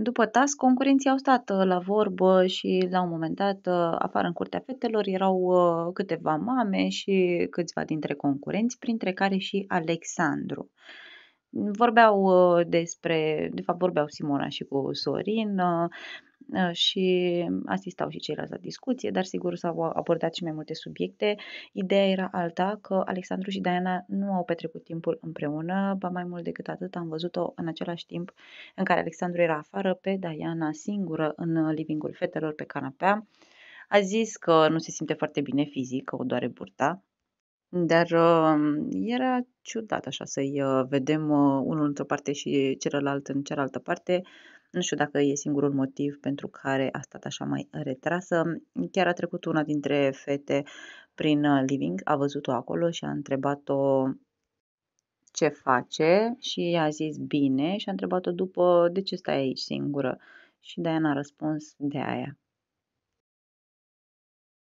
După TAS, concurenții au stat uh, la vorbă și la un moment dat, uh, afară în curtea fetelor, erau uh, câteva mame și câțiva dintre concurenți, printre care și Alexandru. Vorbeau despre, de fapt vorbeau Simona și cu Sorin, Ă, și asistau și ceilalți la discuție, dar sigur s-au abordat și mai multe subiecte. Ideea era alta că Alexandru și Diana nu au petrecut timpul împreună, ba mai mult decât atât am văzut-o în același timp în care Alexandru era afară pe Diana singură în livingul fetelor pe canapea. A zis că nu se simte foarte bine fizic, că o doare burta, dar uh, era ciudat așa să-i uh, vedem uh, unul într-o parte și celălalt în cealaltă parte. Nu știu dacă e singurul motiv pentru care a stat așa mai retrasă. Chiar a trecut una dintre fete prin uh, living, a văzut-o acolo și a întrebat-o ce face și a zis bine și a întrebat-o după de ce stai aici singură. Și Diana a răspuns de aia.